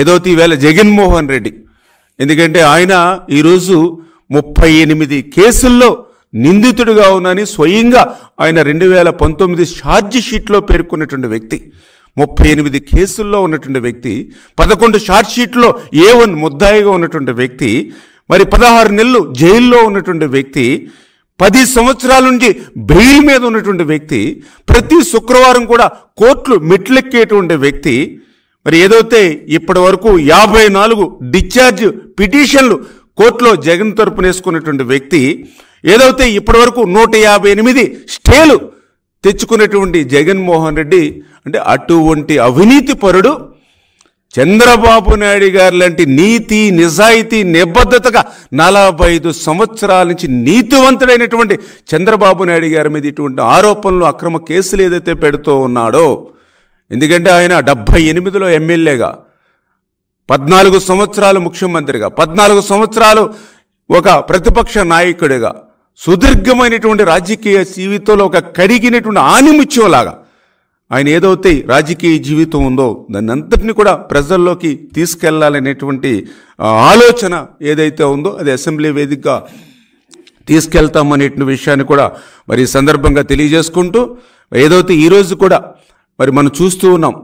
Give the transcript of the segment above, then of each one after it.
ఏదో తీవేళ జగన్మోహన్ రెడ్డి ఎందుకంటే ఆయన ఈరోజు ముప్పై ఎనిమిది కేసుల్లో నిందితుడిగా ఉన్నాని స్వయంగా ఆయన రెండు వేల పంతొమ్మిది ఛార్జ్ షీట్లో పేర్కొన్నటువంటి వ్యక్తి ముప్పై ఎనిమిది కేసుల్లో ఉన్నటువంటి వ్యక్తి పదకొండు ఛార్జ్ షీట్లో ఏ వన్ ముద్దాయిగా ఉన్నటువంటి వ్యక్తి మరి పదహారు నెలలు జైల్లో ఉన్నటువంటి వ్యక్తి పది సంవత్సరాల నుంచి బెయిల్ మీద ఉన్నటువంటి వ్యక్తి ప్రతి శుక్రవారం కూడా కోర్టులు మెట్లెక్కేటువంటి వ్యక్తి మరి ఏదైతే ఇప్పటి వరకు యాభై నాలుగు డిశ్చార్జ్ పిటిషన్లు కోర్టులో జగన్ తరపున వేసుకున్నటువంటి వ్యక్తి ఏదైతే ఇప్పటి వరకు నూట యాభై ఎనిమిది స్టేలు తెచ్చుకున్నటువంటి జగన్మోహన్ రెడ్డి అంటే అటువంటి అవినీతి పరుడు చంద్రబాబు నాయుడు గారు లాంటి నీతి నిజాయితీ నిబద్ధతగా నలభై ఐదు సంవత్సరాల నుంచి నీతివంతుడైనటువంటి చంద్రబాబు నాయుడు గారి మీద ఇటువంటి ఆరోపణలు అక్రమ కేసులు ఏదైతే పెడుతూ ఉన్నాడో ఎందుకంటే ఆయన డెబ్భై ఎనిమిదిలో ఎమ్మెల్యేగా పద్నాలుగు సంవత్సరాలు ముఖ్యమంత్రిగా పద్నాలుగు సంవత్సరాలు ఒక ప్రతిపక్ష నాయకుడిగా సుదీర్ఘమైనటువంటి రాజకీయ జీవితంలో ఒక కడిగినటువంటి ఆనిముత్యంలాగా ఆయన ఏదైతే రాజకీయ జీవితం ఉందో దాన్ని అంతటిని కూడా ప్రజల్లోకి తీసుకెళ్లాలనేటువంటి ఆలోచన ఏదైతే ఉందో అది అసెంబ్లీ వేదికగా తీసుకెళ్తామనేటువంటి విషయాన్ని కూడా మరి సందర్భంగా తెలియజేసుకుంటూ ఏదైతే ఈరోజు కూడా మరి మనం చూస్తూ ఉన్నాం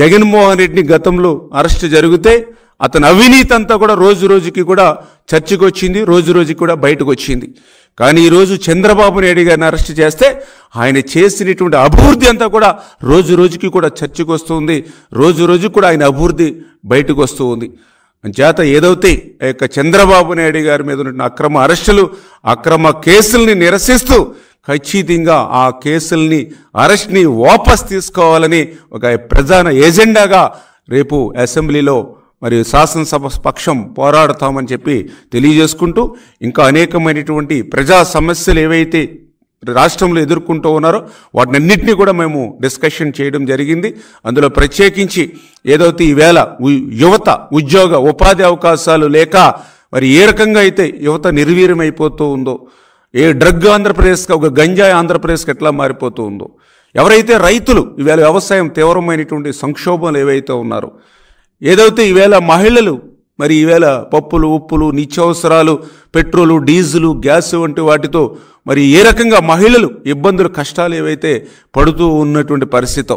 జగన్మోహన్ రెడ్డిని గతంలో అరెస్ట్ జరిగితే అతని అవినీతి అంతా కూడా రోజు రోజుకి కూడా చర్చకు వచ్చింది రోజు రోజుకి కూడా బయటకు వచ్చింది కానీ ఈరోజు చంద్రబాబు నాయుడు గారిని అరెస్ట్ చేస్తే ఆయన చేసినటువంటి అభివృద్ధి అంతా కూడా రోజు రోజుకి కూడా చర్చకు వస్తుంది రోజు రోజుకి కూడా ఆయన అభివృద్ధి బయటకు వస్తూ ఉంది చేత ఏదైతే ఆ యొక్క చంద్రబాబు నాయుడు గారి మీద ఉన్న అక్రమ అరెస్టులు అక్రమ కేసుల్ని నిరసిస్తూ ఖచ్చితంగా ఆ కేసుల్ని అరెస్ట్ని వాపస్ తీసుకోవాలని ఒక ప్రధాన ఎజెండాగా రేపు అసెంబ్లీలో మరియు శాసనసభ పక్షం పోరాడతామని చెప్పి తెలియజేసుకుంటూ ఇంకా అనేకమైనటువంటి ప్రజా సమస్యలు ఏవైతే రాష్ట్రంలో ఎదుర్కొంటూ ఉన్నారో వాటిని అన్నింటినీ కూడా మేము డిస్కషన్ చేయడం జరిగింది అందులో ప్రత్యేకించి ఏదైతే ఈవేళ యువత ఉద్యోగ ఉపాధి అవకాశాలు లేక మరి ఏ రకంగా అయితే యువత నిర్వీర్యమైపోతూ ఉందో ఏ డ్రగ్ ఆంధ్రప్రదేశ్కి ఒక గంజాయి ఆంధ్రప్రదేశ్కి ఎట్లా మారిపోతూ ఉందో ఎవరైతే రైతులు ఈవేళ వ్యవసాయం తీవ్రమైనటువంటి సంక్షోభాలు ఏవైతే ఉన్నారో ఏదైతే ఈవేళ మహిళలు మరి ఈవేళ పప్పులు ఉప్పులు నిత్యావసరాలు పెట్రోలు డీజిలు గ్యాస్ వంటి వాటితో మరి ఏ రకంగా మహిళలు ఇబ్బందులు కష్టాలు ఏవైతే పడుతూ ఉన్నటువంటి పరిస్థితి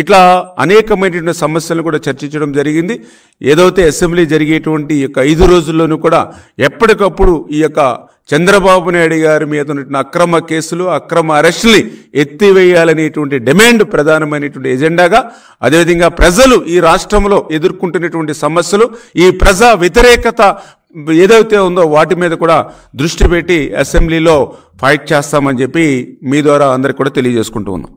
ఇట్లా అనేకమైనటువంటి సమస్యలను కూడా చర్చించడం జరిగింది ఏదైతే అసెంబ్లీ జరిగేటువంటి ఈ యొక్క ఐదు రోజుల్లోనూ కూడా ఎప్పటికప్పుడు ఈ యొక్క చంద్రబాబు నాయుడు గారి మీద ఉన్నటువంటి అక్రమ కేసులు అక్రమ అరెస్టులు ఎత్తివేయాలనేటువంటి డిమాండ్ ప్రధానమైనటువంటి ఎజెండాగా అదేవిధంగా ప్రజలు ఈ రాష్ట్రంలో ఎదుర్కొంటున్నటువంటి సమస్యలు ఈ ప్రజా వ్యతిరేకత ఏదైతే ఉందో వాటి మీద కూడా దృష్టి పెట్టి అసెంబ్లీలో ఫైట్ చేస్తామని చెప్పి మీ ద్వారా అందరికి కూడా తెలియజేసుకుంటూ ఉన్నాం